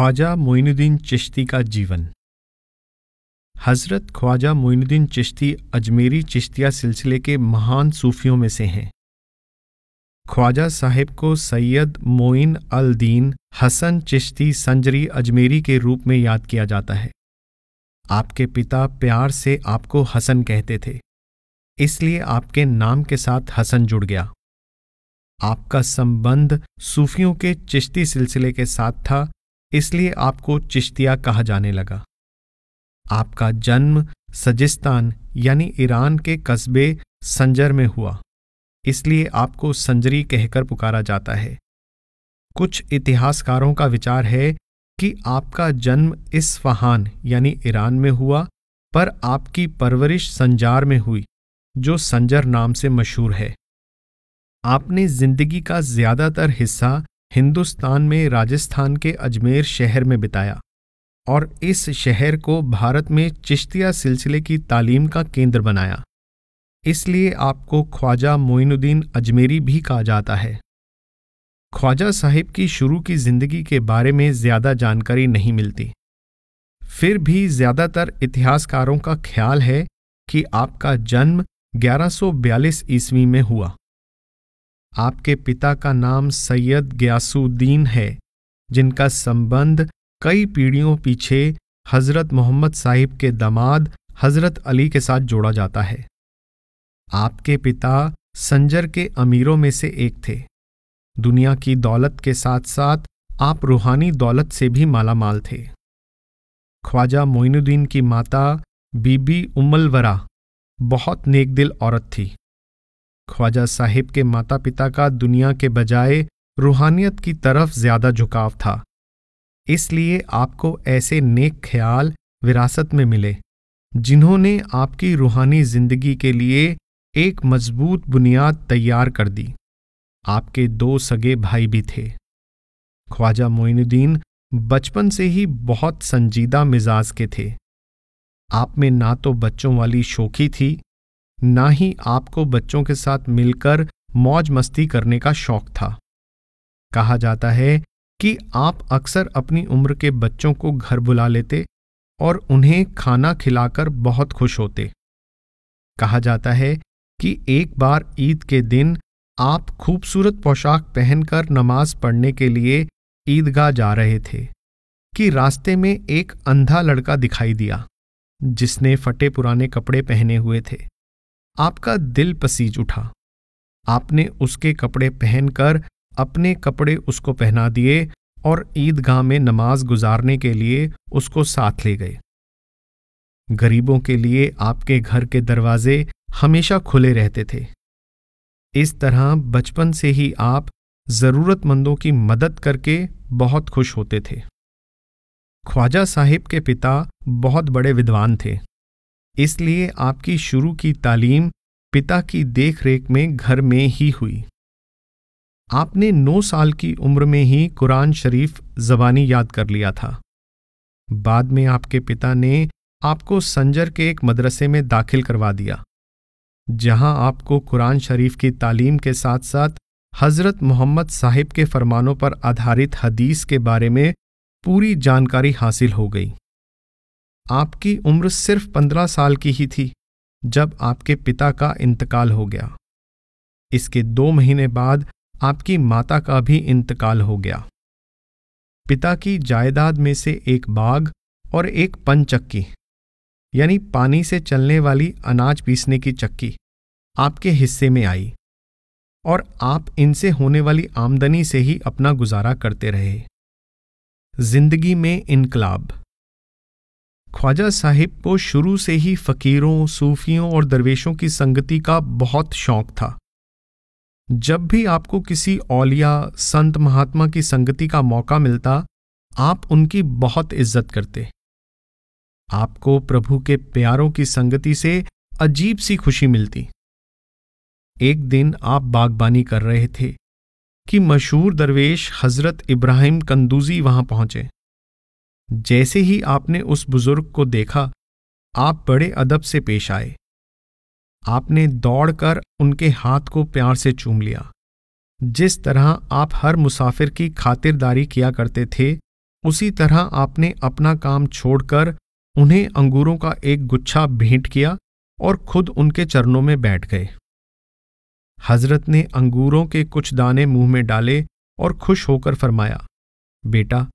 ख्वाजा मोइनुद्दीन चिश्ती का जीवन हज़रत ख्वाजा मोइनुद्दीन चिश्ती अजमेरी चिश्तिया सिलसिले के महान सूफियों में से हैं ख्वाजा साहिब को सैयद मोइन अल दीन हसन चिश्ती संजरी अजमेरी के रूप में याद किया जाता है आपके पिता प्यार से आपको हसन कहते थे इसलिए आपके नाम के साथ हसन जुड़ गया आपका संबंध सूफियों के चिश्ती सिलसिले के साथ था इसलिए आपको चिश्तिया कहा जाने लगा आपका जन्म सजिस्तान यानी ईरान के कस्बे संजर में हुआ इसलिए आपको संजरी कहकर पुकारा जाता है कुछ इतिहासकारों का विचार है कि आपका जन्म इस फहान यानी ईरान में हुआ पर आपकी परवरिश संजार में हुई जो संजर नाम से मशहूर है आपने जिंदगी का ज्यादातर हिस्सा हिंदुस्तान में राजस्थान के अजमेर शहर में बिताया और इस शहर को भारत में चिश्तिया सिलसिले की तालीम का केंद्र बनाया इसलिए आपको ख्वाजा मोइनुद्दीन अजमेरी भी कहा जाता है ख्वाजा साहिब की शुरू की जिंदगी के बारे में ज़्यादा जानकारी नहीं मिलती फिर भी ज़्यादातर इतिहासकारों का ख्याल है कि आपका जन्म 1142 ईस्वी में हुआ आपके पिता का नाम सैयद ग्यासुद्दीन है जिनका संबंध कई पीढ़ियों पीछे हज़रत मोहम्मद साहिब के दामाद हज़रत अली के साथ जोड़ा जाता है आपके पिता संजर के अमीरों में से एक थे दुनिया की दौलत के साथ साथ आप रूहानी दौलत से भी मालामाल थे ख्वाजा मोइनुद्दीन की माता बीबी उमलवरा बहुत नेक दिल औरत थी ख्वाजा साहिब के माता पिता का दुनिया के बजाय रूहानियत की तरफ ज्यादा झुकाव था इसलिए आपको ऐसे नेक ख्याल विरासत में मिले जिन्होंने आपकी रूहानी जिंदगी के लिए एक मजबूत बुनियाद तैयार कर दी आपके दो सगे भाई भी थे ख्वाजा मोइनुद्दीन बचपन से ही बहुत संजीदा मिजाज के थे आप में ना तो बच्चों वाली शोखी थी ना ही आपको बच्चों के साथ मिलकर मौज मस्ती करने का शौक था कहा जाता है कि आप अक्सर अपनी उम्र के बच्चों को घर बुला लेते और उन्हें खाना खिलाकर बहुत खुश होते कहा जाता है कि एक बार ईद के दिन आप खूबसूरत पोशाक पहनकर नमाज पढ़ने के लिए ईदगाह जा रहे थे कि रास्ते में एक अंधा लड़का दिखाई दिया जिसने फटे पुराने कपड़े पहने हुए थे आपका दिल पसीज उठा आपने उसके कपड़े पहनकर अपने कपड़े उसको पहना दिए और ईदगाह में नमाज गुजारने के लिए उसको साथ ले गए गरीबों के लिए आपके घर के दरवाजे हमेशा खुले रहते थे इस तरह बचपन से ही आप ज़रूरतमंदों की मदद करके बहुत खुश होते थे ख्वाजा साहिब के पिता बहुत बड़े विद्वान थे इसलिए आपकी शुरू की तालीम पिता की देखरेख में घर में ही हुई आपने नौ साल की उम्र में ही कुरान शरीफ जबानी याद कर लिया था बाद में आपके पिता ने आपको संजर के एक मदरसे में दाखिल करवा दिया जहां आपको कुरान शरीफ की तालीम के साथ साथ हज़रत मोहम्मद साहिब के फरमानों पर आधारित हदीस के बारे में पूरी जानकारी हासिल हो गई आपकी उम्र सिर्फ पंद्रह साल की ही थी जब आपके पिता का इंतकाल हो गया इसके दो महीने बाद आपकी माता का भी इंतकाल हो गया पिता की जायदाद में से एक बाग और एक पन यानी पानी से चलने वाली अनाज पीसने की चक्की आपके हिस्से में आई और आप इनसे होने वाली आमदनी से ही अपना गुजारा करते रहे जिंदगी में इनकलाब ख्वाजा साहिब को शुरू से ही फ़कीरों सूफियों और दरवेशों की संगति का बहुत शौक था जब भी आपको किसी औलिया संत महात्मा की संगति का मौका मिलता आप उनकी बहुत इज्जत करते आपको प्रभु के प्यारों की संगति से अजीब सी खुशी मिलती एक दिन आप बागबानी कर रहे थे कि मशहूर दरवेश हजरत इब्राहिम कंदूजी वहां पहुंचे जैसे ही आपने उस बुजुर्ग को देखा आप बड़े अदब से पेश आए आपने दौड़कर उनके हाथ को प्यार से चूम लिया जिस तरह आप हर मुसाफिर की खातिरदारी किया करते थे उसी तरह आपने अपना काम छोड़कर उन्हें अंगूरों का एक गुच्छा भेंट किया और खुद उनके चरणों में बैठ गए हजरत ने अंगूरों के कुछ दाने मुंह में डाले और खुश होकर फरमाया बेटा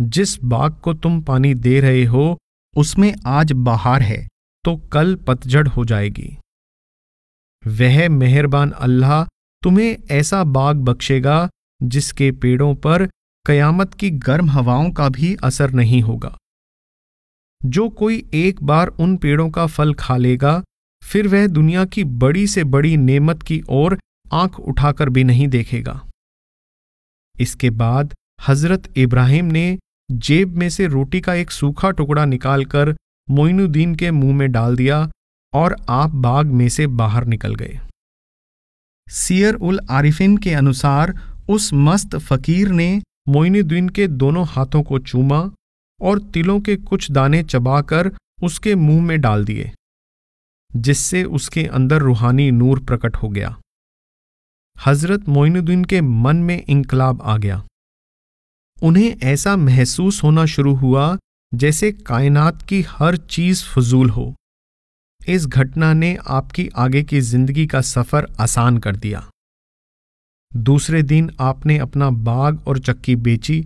जिस बाग को तुम पानी दे रहे हो उसमें आज बहार है तो कल पतझड़ हो जाएगी वह मेहरबान अल्लाह तुम्हें ऐसा बाग बख्शेगा जिसके पेड़ों पर कयामत की गर्म हवाओं का भी असर नहीं होगा जो कोई एक बार उन पेड़ों का फल खा लेगा फिर वह दुनिया की बड़ी से बड़ी नेमत की ओर आंख उठाकर भी नहीं देखेगा इसके बाद हजरत इब्राहिम ने जेब में से रोटी का एक सूखा टुकड़ा निकालकर मोइनुद्दीन के मुंह में डाल दिया और आप बाग में से बाहर निकल गए सियर उल आरिफिन के अनुसार उस मस्त फकीर ने मोइनुद्दीन के दोनों हाथों को चूमा और तिलों के कुछ दाने चबाकर उसके मुंह में डाल दिए जिससे उसके अंदर रूहानी नूर प्रकट हो गया हजरत मोइनुद्दीन के मन में इंकलाब आ गया उन्हें ऐसा महसूस होना शुरू हुआ जैसे कायनात की हर चीज फजूल हो इस घटना ने आपकी आगे की जिंदगी का सफर आसान कर दिया दूसरे दिन आपने अपना बाग और चक्की बेची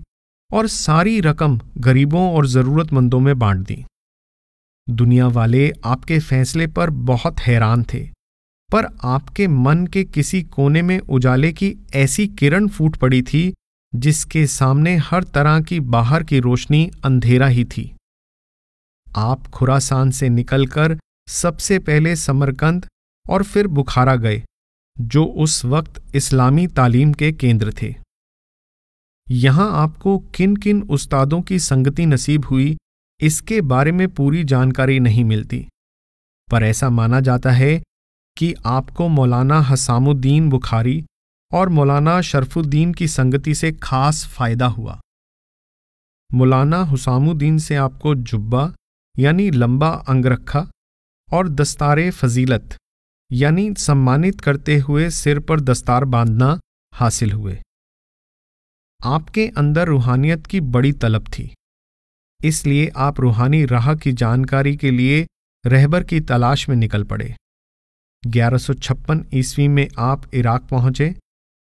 और सारी रकम गरीबों और ज़रूरतमंदों में बांट दी दुनिया वाले आपके फैसले पर बहुत हैरान थे पर आपके मन के किसी कोने में उजाले की ऐसी किरण फूट पड़ी थी जिसके सामने हर तरह की बाहर की रोशनी अंधेरा ही थी आप खुरासान से निकलकर सबसे पहले समरकंद और फिर बुखारा गए जो उस वक्त इस्लामी तालीम के केंद्र थे यहां आपको किन किन उस्तादों की संगति नसीब हुई इसके बारे में पूरी जानकारी नहीं मिलती पर ऐसा माना जाता है कि आपको मौलाना हसामुद्दीन बुखारी और मौलाना शरफुद्दीन की संगति से खास फायदा हुआ मौलाना हुसामुद्दीन से आपको जुब्बा यानी लंबा अंगरखा और दस्तार फजीलत यानी सम्मानित करते हुए सिर पर दस्तार बांधना हासिल हुए आपके अंदर रूहानियत की बड़ी तलब थी इसलिए आप रूहानी राह की जानकारी के लिए रहबर की तलाश में निकल पड़े 1156 ईस्वी में आप इराक पहुंचे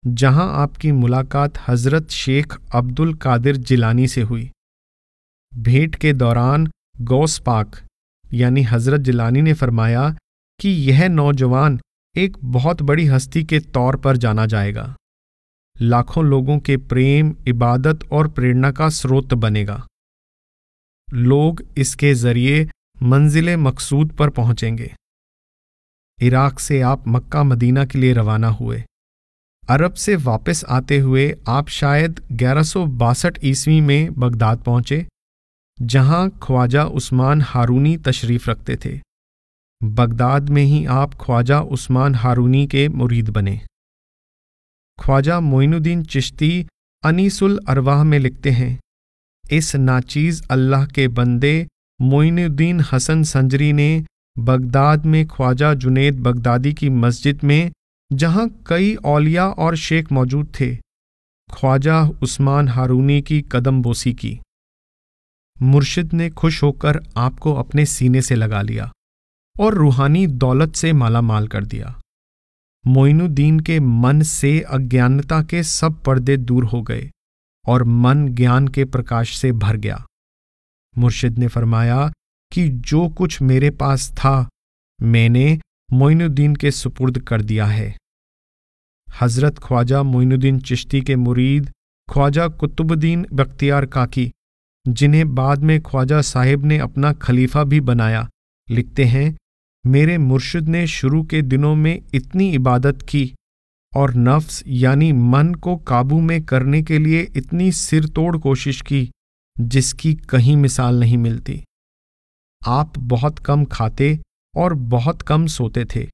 जहां आपकी मुलाकात हज़रत शेख अब्दुल कादिर जिलानी से हुई भेंट के दौरान गौस पाक यानी हज़रत जिलानी ने फरमाया कि यह नौजवान एक बहुत बड़ी हस्ती के तौर पर जाना जाएगा लाखों लोगों के प्रेम इबादत और प्रेरणा का स्रोत बनेगा लोग इसके ज़रिए मंजिल मकसूद पर पहुंचेंगे इराक से आप मक्का मदीना के लिए रवाना हुए अरब से वापस आते हुए आप शायद ग्यारह ईस्वी में बगदाद पहुंचे जहां ख्वाजा उस्मान हारूनी तशरीफ़ रखते थे बगदाद में ही आप ख्वाजा उस्मान हारूनी के मुरीद बने ख्वाजा मोइनुद्दीन चिश्ती अनीसुल अरवाह में लिखते हैं इस नाचीज़ अल्लाह के बंदे मोइनुद्दीन हसन संजरी ने बगदाद में ख्वाजा जुनेद बगदादी की मस्जिद में जहां कई औलिया और शेख मौजूद थे ख्वाजा उस्मान हारूनी की कदम बोसी की मुर्शिद ने खुश होकर आपको अपने सीने से लगा लिया और रूहानी दौलत से मालामाल कर दिया मोइनुद्दीन के मन से अज्ञानता के सब पर्दे दूर हो गए और मन ज्ञान के प्रकाश से भर गया मुर्शिद ने फरमाया कि जो कुछ मेरे पास था मैंने मोइनुद्दीन के सुपुर्द कर दिया है हज़रत ख्वाजा मोइनुद्दीन चिश्ती के मुरीद ख्वाजा कुतुबुद्दीन बख्तियार काकी जिन्हें बाद में ख्वाजा साहिब ने अपना खलीफा भी बनाया लिखते हैं मेरे मुर्शिद ने शुरू के दिनों में इतनी इबादत की और नफ्स यानी मन को काबू में करने के लिए इतनी सिर तोड़ कोशिश की जिसकी कहीं मिसाल नहीं मिलती आप बहुत कम खाते और बहुत कम सोते थे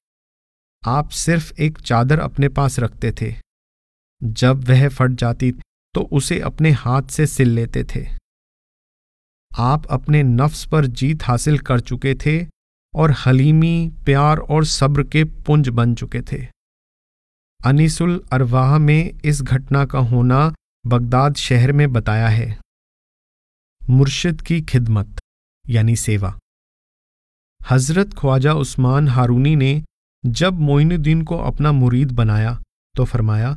आप सिर्फ एक चादर अपने पास रखते थे जब वह फट जाती तो उसे अपने हाथ से सिल लेते थे आप अपने नफ्स पर जीत हासिल कर चुके थे और हलीमी प्यार और सब्र के पुंज बन चुके थे अनिसुल अरवाह में इस घटना का होना बगदाद शहर में बताया है मुर्शिद की खिदमत यानी सेवा हजरत ख्वाजा उस्मान हारूनी ने जब मोइनुद्दीन को अपना मुरीद बनाया तो फरमाया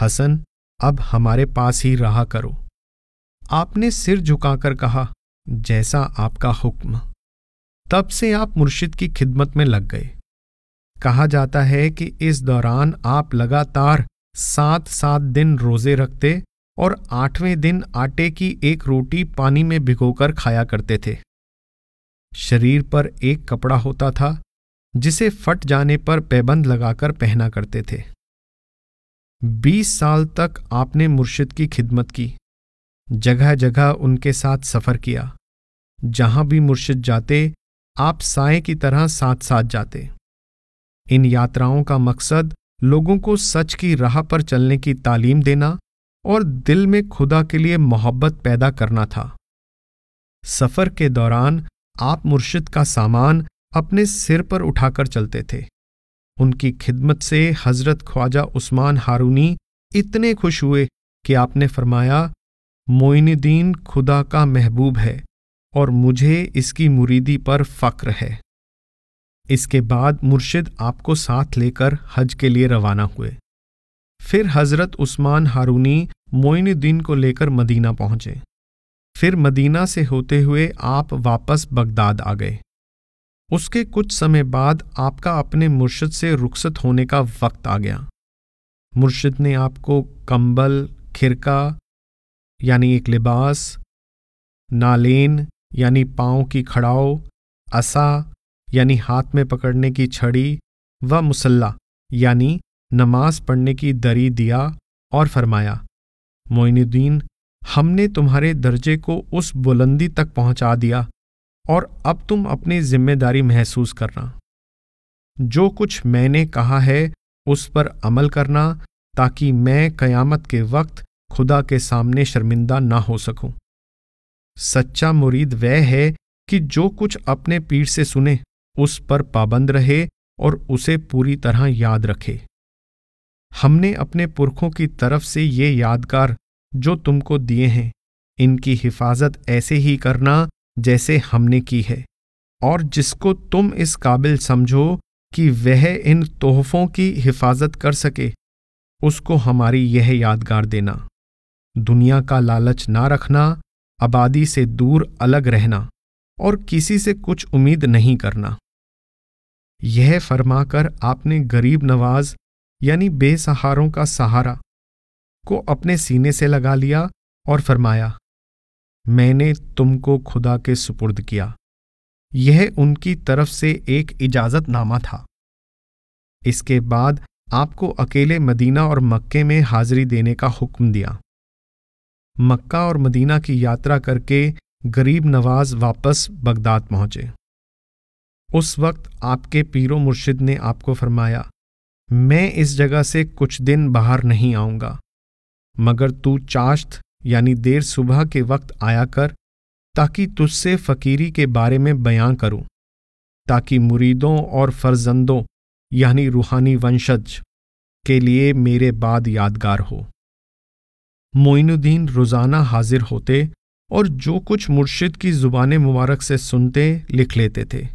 हसन अब हमारे पास ही रहा करो आपने सिर झुकाकर कहा जैसा आपका हुक्म तब से आप मुर्शिद की खिदमत में लग गए कहा जाता है कि इस दौरान आप लगातार सात सात दिन रोजे रखते और आठवें दिन आटे की एक रोटी पानी में भिगोकर खाया करते थे शरीर पर एक कपड़ा होता था जिसे फट जाने पर पैबंद लगाकर पहना करते थे बीस साल तक आपने मुर्शिद की खिदमत की जगह जगह उनके साथ सफ़र किया जहां भी मुर्शिद जाते आप साय की तरह साथ साथ जाते इन यात्राओं का मकसद लोगों को सच की राह पर चलने की तालीम देना और दिल में खुदा के लिए मोहब्बत पैदा करना था सफ़र के दौरान आप मुर्शिद का सामान अपने सिर पर उठाकर चलते थे उनकी खिदमत से हजरत ख्वाजा उस्मान हारूनी इतने खुश हुए कि आपने फरमाया मोइनुद्दीन खुदा का महबूब है और मुझे इसकी मुरीदी पर फ़क्र है इसके बाद मुर्शिद आपको साथ लेकर हज के लिए रवाना हुए फिर हज़रत उस्मान हारूनी मोइनुद्दीन को लेकर मदीना पहुंचे फिर मदीना से होते हुए आप वापस बगदाद आ गए उसके कुछ समय बाद आपका अपने मुर्शद से रुखसत होने का वक्त आ गया मुर्शद ने आपको कंबल खिरका यानी एक लिबास नालेन यानी पाँव की खड़ाओ असा यानी हाथ में पकड़ने की छड़ी व मुसल्ला यानी नमाज पढ़ने की दरी दिया और फरमाया मोइनुद्दीन हमने तुम्हारे दर्जे को उस बुलंदी तक पहुंचा दिया और अब तुम अपनी जिम्मेदारी महसूस करना जो कुछ मैंने कहा है उस पर अमल करना ताकि मैं कयामत के वक्त खुदा के सामने शर्मिंदा ना हो सकूं सच्चा मुरीद वह है कि जो कुछ अपने पीठ से सुने उस पर पाबंद रहे और उसे पूरी तरह याद रखे हमने अपने पुरखों की तरफ से ये यादगार जो तुमको दिए हैं इनकी हिफाजत ऐसे ही करना जैसे हमने की है और जिसको तुम इस काबिल समझो कि वह इन तोहफों की हिफाजत कर सके उसको हमारी यह यादगार देना दुनिया का लालच ना रखना आबादी से दूर अलग रहना और किसी से कुछ उम्मीद नहीं करना यह फरमाकर आपने गरीब नवाज यानी बेसहारों का सहारा को अपने सीने से लगा लिया और फरमाया मैंने तुमको खुदा के सुपुर्द किया यह उनकी तरफ से एक इजाज़तनामा था इसके बाद आपको अकेले मदीना और मक्के में हाजिरी देने का हुक्म दिया मक्का और मदीना की यात्रा करके गरीब नवाज वापस बगदाद पहुंचे उस वक्त आपके पीरो मुर्शिद ने आपको फरमाया मैं इस जगह से कुछ दिन बाहर नहीं आऊंगा मगर तू चाश्त यानी देर सुबह के वक्त आया कर ताकि तुझसे फकीरी के बारे में बयां करूं ताकि मुरीदों और फर्जंदों यानी रूहानी वंशज के लिए मेरे बाद यादगार हो मोइनुद्दीन रोजाना हाजिर होते और जो कुछ मुर्शिद की जुबान मुबारक से सुनते लिख लेते थे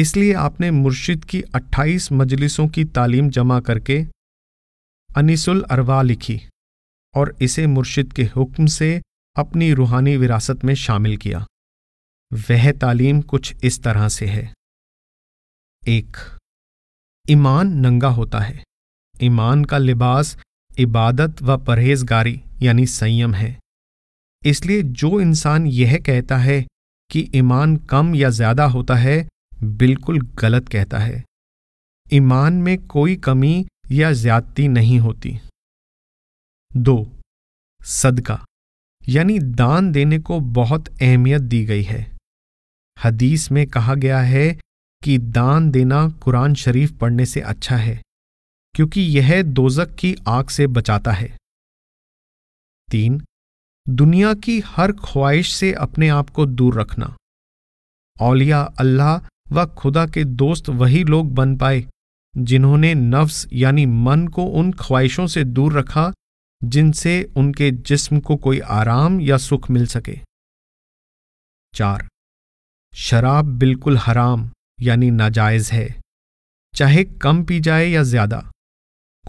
इसलिए आपने मुर्शिद की 28 मजलिसों की तालीम जमा करके अनिसुल अरवा लिखी और इसे मुर्शिद के हुक्म से अपनी रूहानी विरासत में शामिल किया वह तालीम कुछ इस तरह से है एक ईमान नंगा होता है ईमान का लिबास इबादत व परहेजगारी यानी संयम है इसलिए जो इंसान यह कहता है कि ईमान कम या ज्यादा होता है बिल्कुल गलत कहता है ईमान में कोई कमी या ज्यादती नहीं होती दो सदका यानी दान देने को बहुत अहमियत दी गई है हदीस में कहा गया है कि दान देना कुरान शरीफ पढ़ने से अच्छा है क्योंकि यह दोजक की आग से बचाता है तीन दुनिया की हर ख्वाहिश से अपने आप को दूर रखना औलिया अल्लाह व खुदा के दोस्त वही लोग बन पाए जिन्होंने नफ्स यानी मन को उन ख्वाहिशों से दूर रखा जिनसे उनके जिस्म को कोई आराम या सुख मिल सके चार शराब बिल्कुल हराम यानी नाजायज है चाहे कम पी जाए या ज्यादा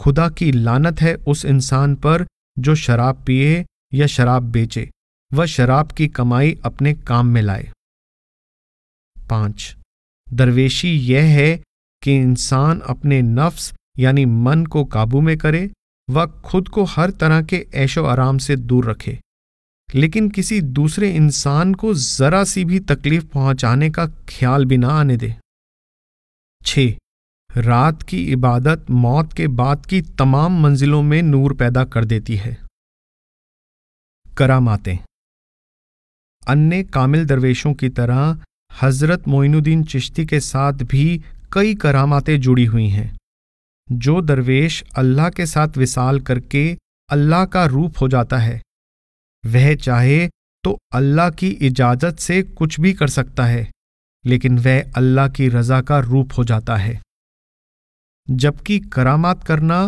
खुदा की लानत है उस इंसान पर जो शराब पिए या शराब बेचे व शराब की कमाई अपने काम में लाए पांच दरवेशी यह है कि इंसान अपने नफ्स यानी मन को काबू में करे वह खुद को हर तरह के ऐशो आराम से दूर रखे लेकिन किसी दूसरे इंसान को जरा सी भी तकलीफ पहुंचाने का ख्याल भी ना आने दे छ रात की इबादत मौत के बाद की तमाम मंजिलों में नूर पैदा कर देती है करामाते अन्य कामिल दरवेशों की तरह हजरत मोइनुद्दीन चिश्ती के साथ भी कई करामातें जुड़ी हुई हैं जो दरवेश अल्लाह के साथ विसाल करके अल्लाह का रूप हो जाता है वह चाहे तो अल्लाह की इजाजत से कुछ भी कर सकता है लेकिन वह अल्लाह की रजा का रूप हो जाता है जबकि करामात करना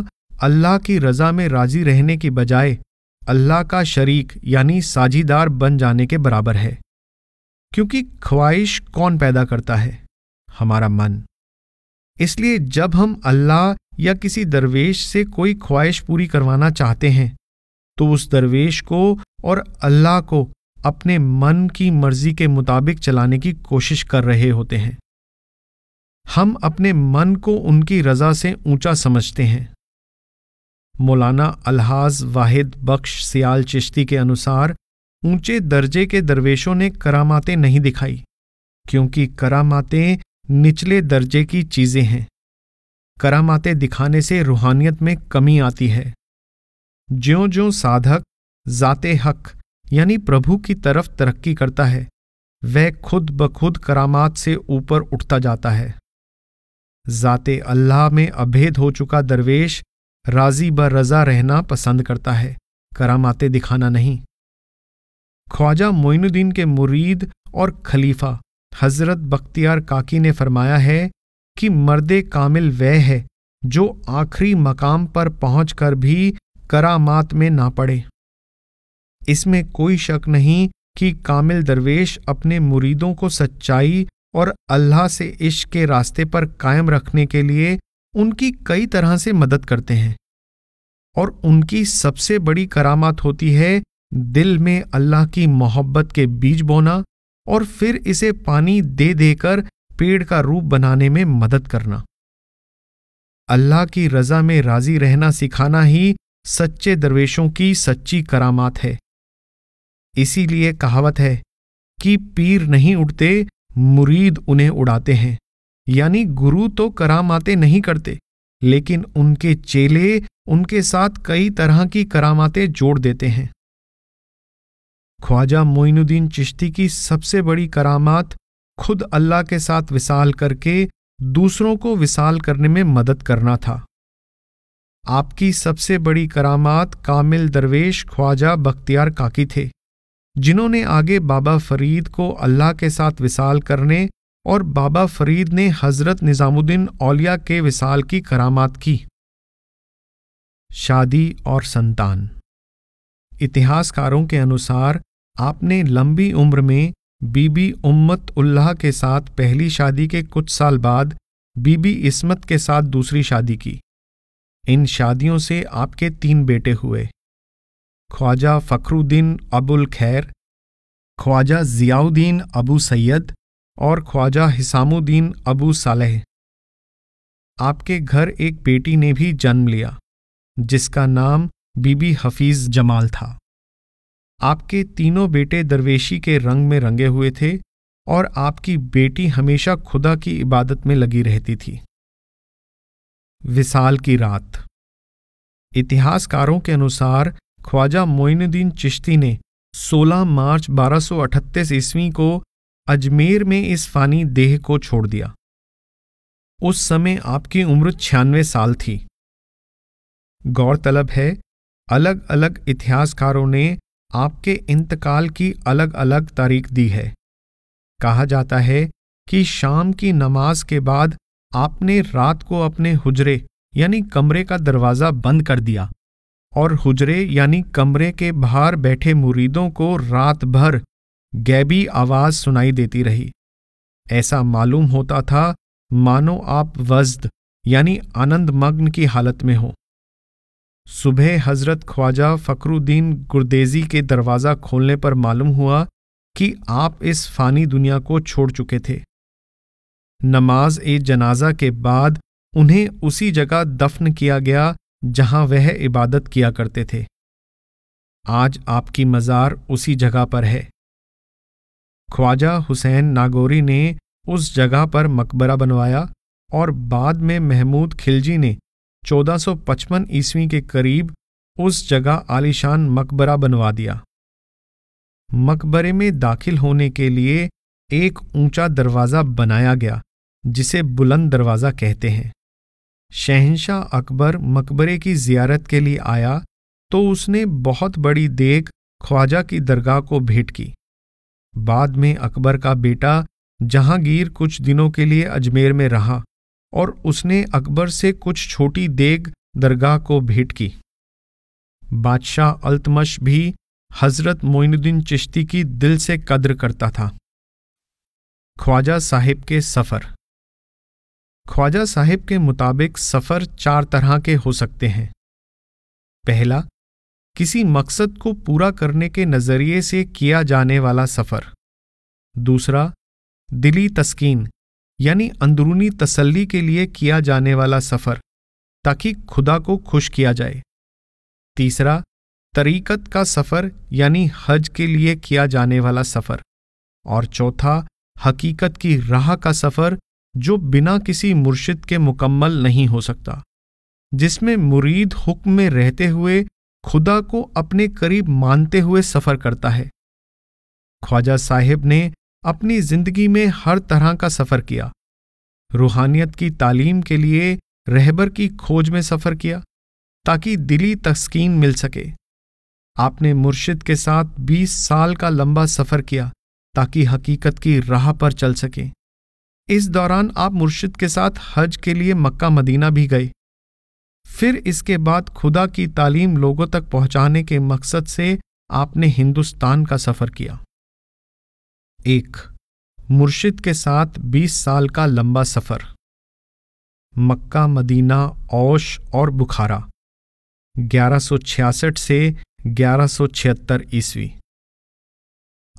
अल्लाह की रजा में राजी रहने की बजाय अल्लाह का शरीक यानी साझीदार बन जाने के बराबर है क्योंकि ख्वाहिश कौन पैदा करता है हमारा मन इसलिए जब हम अल्लाह या किसी दरवेश से कोई ख्वाहिश पूरी करवाना चाहते हैं तो उस दरवेश को और अल्लाह को अपने मन की मर्जी के मुताबिक चलाने की कोशिश कर रहे होते हैं हम अपने मन को उनकी रजा से ऊंचा समझते हैं मौलाना अलहाज वाहिद बख्श सियाल चिश्ती के अनुसार ऊंचे दर्जे के दरवेशों ने करामातें नहीं दिखाई क्योंकि करामातें निचले दर्जे की चीज़ें हैं करामाते दिखाने से रूहानियत में कमी आती है ज्यो ज्यो साधक ज़ाते हक यानी प्रभु की तरफ तरक्की करता है वह खुद ब खुद करामात से ऊपर उठता जाता है ज़ाते अल्लाह में अभेद हो चुका दरवेश राजी ब रजा रहना पसंद करता है करामाते दिखाना नहीं ख्वाजा मोइनुद्दीन के मुरीद और खलीफा हज़रत बख्तियार काकी ने फरमाया है कि मर्द कामिल वह है जो आखिरी मकाम पर पहुंच कर भी करामात में ना पड़े इसमें कोई शक नहीं कि कामिल दरवेश अपने मुरीदों को सच्चाई और अल्लाह से इश्क के रास्ते पर कायम रखने के लिए उनकी कई तरह से मदद करते हैं और उनकी सबसे बड़ी करामात होती है दिल में अल्लाह की मोहब्बत के बीज बोना और फिर इसे पानी दे देकर पेड़ का रूप बनाने में मदद करना अल्लाह की रजा में राजी रहना सिखाना ही सच्चे दरवेशों की सच्ची करामात है इसीलिए कहावत है कि पीर नहीं उड़ते मुरीद उन्हें उड़ाते हैं यानी गुरु तो करामाते नहीं करते लेकिन उनके चेले उनके साथ कई तरह की करामाते जोड़ देते हैं ख्वाजा मोइनुद्दीन चिश्ती की सबसे बड़ी करामात खुद अल्लाह के साथ विसाल करके दूसरों को विसाल करने में मदद करना था आपकी सबसे बड़ी करामात कामिल दरवेश ख्वाजा बख्तियार काकी थे जिन्होंने आगे बाबा फरीद को अल्लाह के साथ विसाल करने और बाबा फरीद ने हज़रत निज़ामुद्दीन औलिया के विसाल की करामात की शादी और संतान इतिहासकारों के अनुसार आपने लंबी उम्र में बीबी उम्मत उल्लाह के साथ पहली शादी के कुछ साल बाद बीबी इसमत के साथ दूसरी शादी की इन शादियों से आपके तीन बेटे हुए ख्वाजा फ़खरुद्दीन अबुल खैर ख्वाजा ज़ियाउद्दीन अबू सैयद और ख्वाजा हिसामुद्दीन अबू सालेह आपके घर एक बेटी ने भी जन्म लिया जिसका नाम बीबी हफीज़ जमाल था आपके तीनों बेटे दरवेशी के रंग में रंगे हुए थे और आपकी बेटी हमेशा खुदा की इबादत में लगी रहती थी विशाल की रात इतिहासकारों के अनुसार ख्वाजा मोइनुद्दीन चिश्ती ने 16 मार्च 1238 ईस्वी को अजमेर में इस फानी देह को छोड़ दिया उस समय आपकी उम्र छियानवे साल थी गौरतलब है अलग अलग इतिहासकारों ने आपके इंतकाल की अलग अलग तारीख दी है कहा जाता है कि शाम की नमाज के बाद आपने रात को अपने हुजरे यानी कमरे का दरवाज़ा बंद कर दिया और हुजरे यानी कमरे के बाहर बैठे मुरीदों को रात भर गैबी आवाज़ सुनाई देती रही ऐसा मालूम होता था मानो आप वज्द यानी आनंदमग्न की हालत में हो सुबह हज़रत ख्वाजा फकरुद्दीन गुरदेजी के दरवाज़ा खोलने पर मालूम हुआ कि आप इस फ़ानी दुनिया को छोड़ चुके थे नमाज ए जनाजा के बाद उन्हें उसी जगह दफन किया गया जहां वह इबादत किया करते थे आज आपकी मज़ार उसी जगह पर है ख्वाजा हुसैन नागोरी ने उस जगह पर मकबरा बनवाया और बाद में महमूद खिलजी ने 1455 ईस्वी के करीब उस जगह आलीशान मकबरा बनवा दिया मकबरे में दाखिल होने के लिए एक ऊंचा दरवाज़ा बनाया गया जिसे बुलंद दरवाज़ा कहते हैं शहनशाह अकबर मकबरे की जियारत के लिए आया तो उसने बहुत बड़ी देख ख्वाजा की दरगाह को भेंट की बाद में अकबर का बेटा जहांगीर कुछ दिनों के लिए अजमेर में रहा और उसने अकबर से कुछ छोटी देग दरगाह को भेंट की बादशाह अल्तमश भी हजरत मोइनुद्दीन चिश्ती की दिल से कद्र करता था ख्वाजा साहिब के सफ़र ख्वाजा साहिब के मुताबिक सफ़र चार तरह के हो सकते हैं पहला किसी मकसद को पूरा करने के नज़रिए से किया जाने वाला सफ़र दूसरा दिली तस्कीन यानी अंदरूनी तसल्ली के लिए किया जाने वाला सफ़र ताकि खुदा को खुश किया जाए तीसरा तरीकत का सफ़र यानी हज के लिए किया जाने वाला सफ़र और चौथा हकीकत की राह का सफ़र जो बिना किसी मुर्शिद के मुकम्मल नहीं हो सकता जिसमें मुरीद हुक्म में रहते हुए खुदा को अपने करीब मानते हुए सफ़र करता है ख्वाजा साहिब ने अपनी जिंदगी में हर तरह का सफ़र किया रूहानियत की तालीम के लिए रहबर की खोज में सफ़र किया ताकि दिली तस्कीन मिल सके आपने मुर्शिद के साथ 20 साल का लंबा सफ़र किया ताकि हकीकत की राह पर चल सकें इस दौरान आप मुर्शिद के साथ हज के लिए मक्का मदीना भी गए फिर इसके बाद खुदा की तालीम लोगों तक पहुंचाने के मकसद से आपने हिंदुस्तान का सफ़र किया एक मुर्शिद के साथ 20 साल का लंबा सफ़र मक्का मदीना औश और बुखारा 1166 से 1176 ईस्वी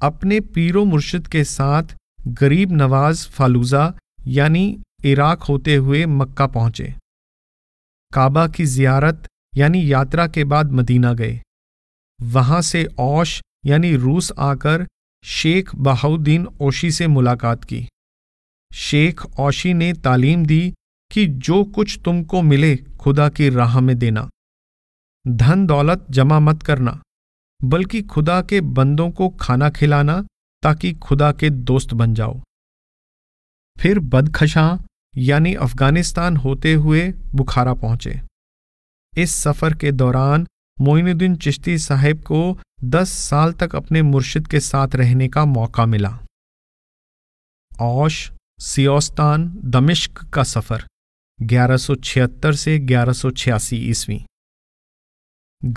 अपने पीरो मुर्शिद के साथ गरीब नवाज फालूजा यानी इराक होते हुए मक्का पहुंचे काबा की जियारत यानी यात्रा के बाद मदीना गए वहां से औश यानी रूस आकर शेख बहाउद्दीन ओशी से मुलाकात की शेख ओशी ने तालीम दी कि जो कुछ तुमको मिले खुदा की राह में देना धन दौलत जमा मत करना बल्कि खुदा के बंदों को खाना खिलाना ताकि खुदा के दोस्त बन जाओ फिर बदखशां यानी अफगानिस्तान होते हुए बुखारा पहुंचे इस सफ़र के दौरान मोइनुद्दीन चिश्ती साहेब को दस साल तक अपने मुर्शिद के साथ रहने का मौका मिला औश सियोस्तान दमिश्क का सफ़र 1176 से 1186 ईस्वी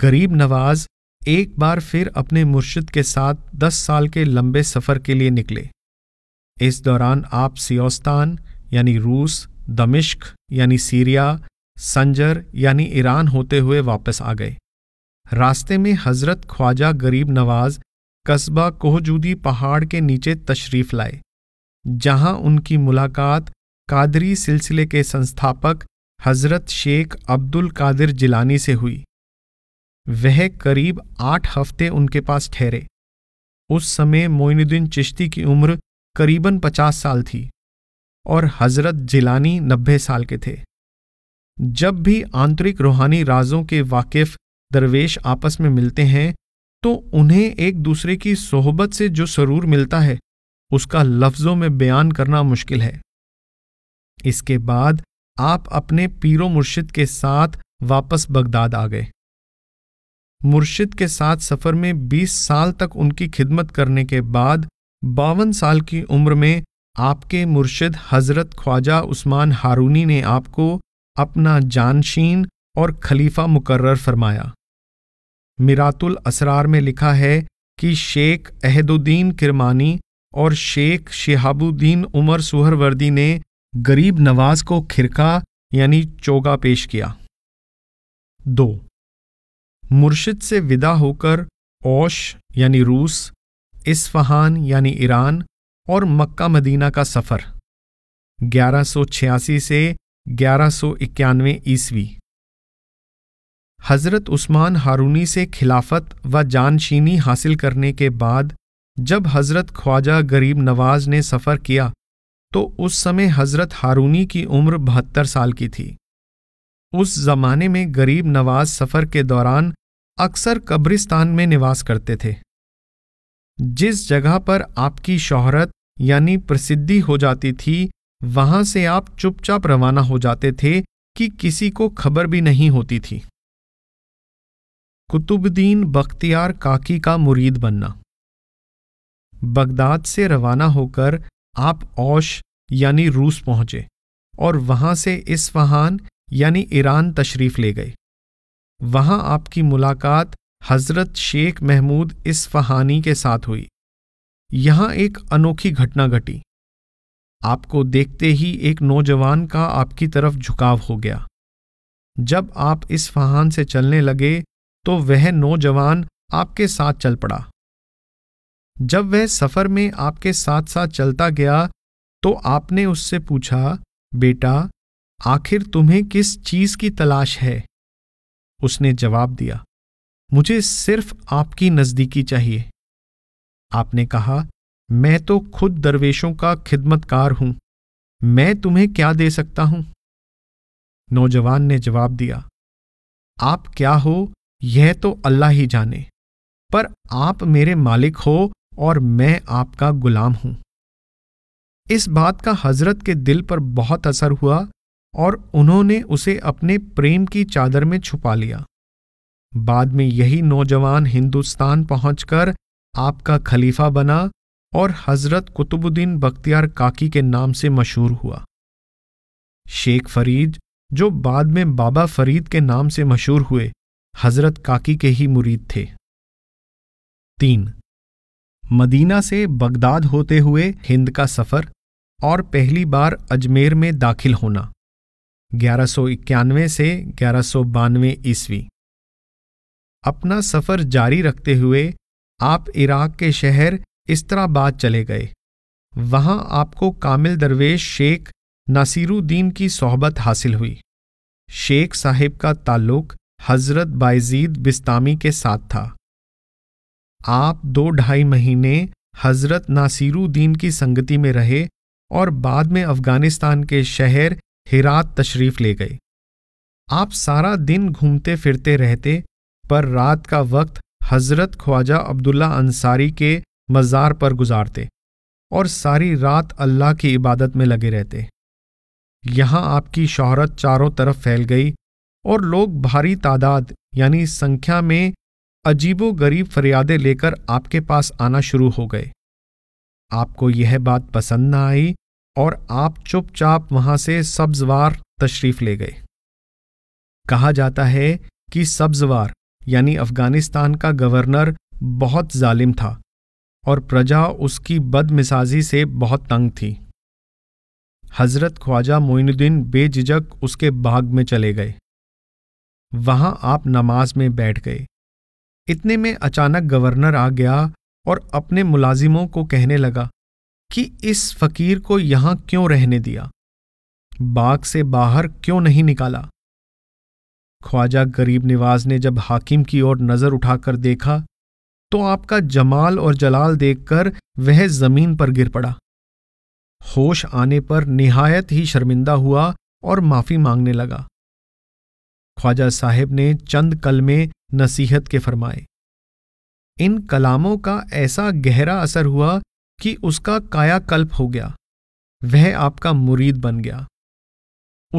गरीब नवाज एक बार फिर अपने मुर्शिद के साथ दस साल के लंबे सफ़र के लिए निकले इस दौरान आप सियोस्तान यानी रूस दमिश्क यानी सीरिया संजर यानी ईरान होते हुए वापस आ गए रास्ते में हजरत ख्वाजा गरीब नवाज कस्बा कोहजूदी पहाड़ के नीचे तशरीफ लाए जहां उनकी मुलाकात कादरी सिलसिले के संस्थापक हजरत शेख अब्दुल कादिर जिलानी से हुई वह करीब आठ हफ्ते उनके पास ठहरे उस समय मोइनुद्दीन चिश्ती की उम्र करीबन पचास साल थी और हजरत जिलानी नब्बे साल के थे जब भी आंतरिक रूहानी राजों के वाकिफ दरवेश आपस में मिलते हैं तो उन्हें एक दूसरे की सोहबत से जो सरूर मिलता है उसका लफ्ज़ों में बयान करना मुश्किल है इसके बाद आप अपने पीरो मुर्शिद के साथ वापस बगदाद आ गए मुर्शिद के साथ सफ़र में 20 साल तक उनकी खिदमत करने के बाद बावन साल की उम्र में आपके मुर्शिद हज़रत ख्वाजा उस्मान हारूनी ने आपको अपना जानशीन और खलीफा मुकर्र फरमाया मिरातुल असरार में लिखा है कि शेख अहदुद्दीन किरमानी और शेख शिहाबुद्दीन उमर सुहरवर्दी ने गरीब नवाज को खिरका यानी चोगा पेश किया दो मुर्शिद से विदा होकर ओश यानी रूस इस्फहान यानी ईरान और मक्का मदीना का सफ़र 1186 से 1191 ईस्वी हज़रत उस्मान हारूनी से खिलाफत व जानशीनी हासिल करने के बाद जब हज़रत ख्वाजा गरीब नवाज ने सफ़र किया तो उस समय हज़रत हारूनी की उम्र बहत्तर साल की थी उस ज़माने में गरीब नवाज सफ़र के दौरान अक्सर कब्रिस्तान में निवास करते थे जिस जगह पर आपकी शोहरत यानी प्रसिद्धि हो जाती थी वहां से आप चुपचाप रवाना हो जाते थे कि किसी को खबर भी नहीं होती थी कुतुबुद्दीन बख्तियार काकी का मुरीद बनना बगदाद से रवाना होकर आप औश यानी रूस पहुंचे और वहां से इस वहान यानी ईरान तशरीफ ले गए वहां आपकी मुलाकात हजरत शेख महमूद इस फहानी के साथ हुई यहां एक अनोखी घटना घटी आपको देखते ही एक नौजवान का आपकी तरफ झुकाव हो गया जब आप इस फहान से चलने लगे तो वह नौजवान आपके साथ चल पड़ा जब वह सफर में आपके साथ साथ चलता गया तो आपने उससे पूछा बेटा आखिर तुम्हें किस चीज की तलाश है उसने जवाब दिया मुझे सिर्फ आपकी नजदीकी चाहिए आपने कहा मैं तो खुद दरवेशों का खिदमतकार हूं मैं तुम्हें क्या दे सकता हूं नौजवान ने जवाब दिया आप क्या हो यह तो अल्लाह ही जाने पर आप मेरे मालिक हो और मैं आपका गुलाम हूं इस बात का हजरत के दिल पर बहुत असर हुआ और उन्होंने उसे अपने प्रेम की चादर में छुपा लिया बाद में यही नौजवान हिंदुस्तान पहुंचकर आपका खलीफा बना और हजरत कुतुबुद्दीन बख्तियार काकी के नाम से मशहूर हुआ शेख फरीद जो बाद में बाबा फरीद के नाम से मशहूर हुए हजरत काकी के ही मुरीद थे तीन मदीना से बगदाद होते हुए हिंद का सफ़र और पहली बार अजमेर में दाखिल होना ग्यारह से ग्यारह ईस्वी अपना सफ़र जारी रखते हुए आप इराक के शहर इस्तराबाद चले गए वहां आपको कामिल दरवेश शेख नासिरुद्दीन की सोहबत हासिल हुई शेख साहिब का ताल्लुक हज़रत बायजीद बिस्तामी के साथ था आप दो ढाई महीने हज़रत नासिरुद्दीन की संगति में रहे और बाद में अफ़गानिस्तान के शहर हिरात तशरीफ़ ले गए आप सारा दिन घूमते फिरते रहते पर रात का वक्त हज़रत ख्वाजा अब्दुल्ला अंसारी के मज़ार पर गुजारते और सारी रात अल्लाह की इबादत में लगे रहते यहाँ आपकी शोहरत चारों तरफ फैल गई और लोग भारी तादाद यानी संख्या में अजीबो गरीब फरियादें लेकर आपके पास आना शुरू हो गए आपको यह बात पसंद ना आई और आप चुपचाप वहां से सब्जवार तशरीफ ले गए कहा जाता है कि सब्जवार यानी अफगानिस्तान का गवर्नर बहुत जालिम था और प्रजा उसकी बदमिसाजी से बहुत तंग थी हजरत ख्वाजा मोइनुद्दीन बेझिझक उसके बाग में चले गए वहां आप नमाज में बैठ गए इतने में अचानक गवर्नर आ गया और अपने मुलाजिमों को कहने लगा कि इस फकीर को यहां क्यों रहने दिया बाग से बाहर क्यों नहीं निकाला ख्वाजा गरीब निवाज ने जब हाकिम की ओर नजर उठाकर देखा तो आपका जमाल और जलाल देखकर वह जमीन पर गिर पड़ा होश आने पर निहायत ही शर्मिंदा हुआ और माफी मांगने लगा ख्वाजा साहेब ने चंद कलमे नसीहत के फरमाए इन कलामों का ऐसा गहरा असर हुआ कि उसका कायाकल्प हो गया वह आपका मुरीद बन गया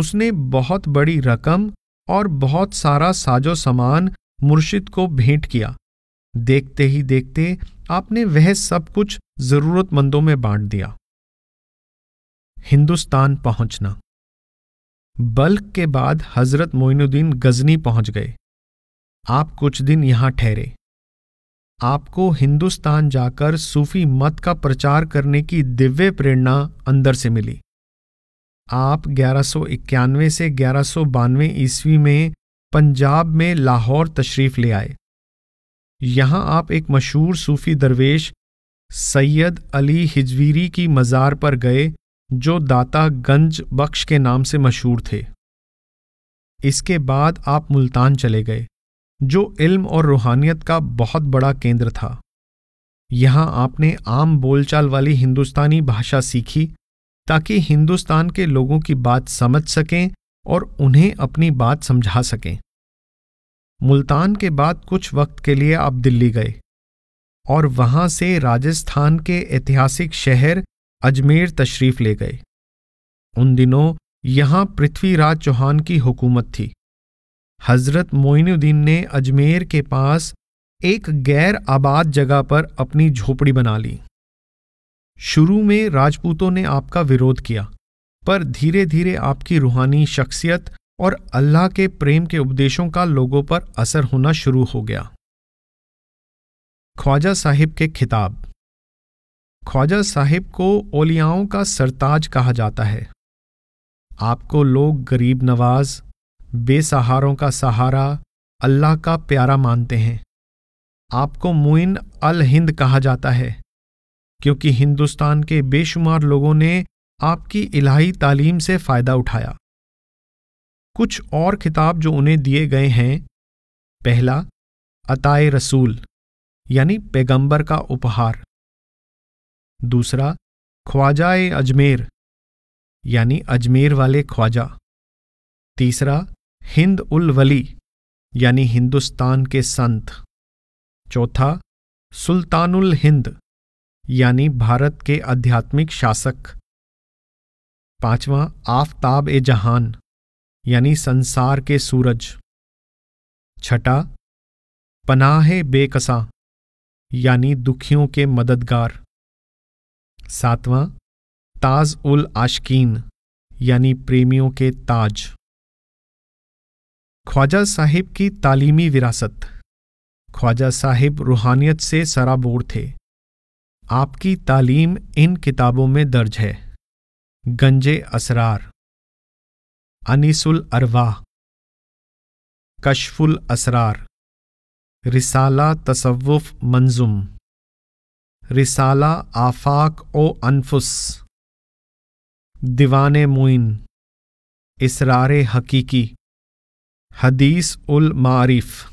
उसने बहुत बड़ी रकम और बहुत सारा साजो सामान मुर्शिद को भेंट किया देखते ही देखते आपने वह सब कुछ जरूरतमंदों में बांट दिया हिंदुस्तान पहुंचना बल्क के बाद हज़रत मोइनुद्दीन गजनी पहुंच गए आप कुछ दिन यहां ठहरे आपको हिंदुस्तान जाकर सूफी मत का प्रचार करने की दिव्य प्रेरणा अंदर से मिली आप 1191 से ग्यारह ईस्वी में पंजाब में लाहौर तशरीफ ले आए यहां आप एक मशहूर सूफी दरवेश सैयद अली हिजवीरी की मज़ार पर गए जो दाता गंज बख्श के नाम से मशहूर थे इसके बाद आप मुल्तान चले गए जो इल्म और रूहानियत का बहुत बड़ा केंद्र था यहाँ आपने आम बोलचाल वाली हिंदुस्तानी भाषा सीखी ताकि हिंदुस्तान के लोगों की बात समझ सकें और उन्हें अपनी बात समझा सकें मुल्तान के बाद कुछ वक्त के लिए आप दिल्ली गए और वहाँ से राजस्थान के ऐतिहासिक शहर अजमेर तशरीफ ले गए उन दिनों यहां पृथ्वीराज चौहान की हुकूमत थी हजरत मोइनुद्दीन ने अजमेर के पास एक गैर आबाद जगह पर अपनी झोपड़ी बना ली शुरू में राजपूतों ने आपका विरोध किया पर धीरे धीरे आपकी रूहानी शख्सियत और अल्लाह के प्रेम के उपदेशों का लोगों पर असर होना शुरू हो गया ख्वाजा साहिब के खिताब ख्वाजा साहिब को ओलियाओं का सरताज कहा जाता है आपको लोग गरीब नवाज बेसहारों का सहारा अल्लाह का प्यारा मानते हैं आपको मुइन अल हिंद कहा जाता है क्योंकि हिंदुस्तान के बेशुमार लोगों ने आपकी इलाही तालीम से फ़ायदा उठाया कुछ और खिताब जो उन्हें दिए गए हैं पहला अताए रसूल यानी पैगंबर का उपहार दूसरा ख्वाजा ए अजमेर यानी अजमेर वाले ख्वाजा तीसरा हिंद उल वली यानी हिंदुस्तान के संत चौथा सुल्तानुल हिंद यानी भारत के आध्यात्मिक शासक पांचवा आफताब ए जहान यानी संसार के सूरज छठा पनाह बेकसा यानी दुखियों के मददगार सातवां ताज उल आशकीन यानी प्रेमियों के ताज ख्वाजा साहिब की तालीमी विरासत ख्वाजा साहिब रूहानियत से सराबोर थे आपकी तालीम इन किताबों में दर्ज है गंजे असरार अनीसुल अरवाह कशफुल असरार रिसाला तसव्वुफ मंजुम रिसाला आफाक ओ अनफुस दीवान मुइन इसरार हकीकी हदीस उल मारिफ़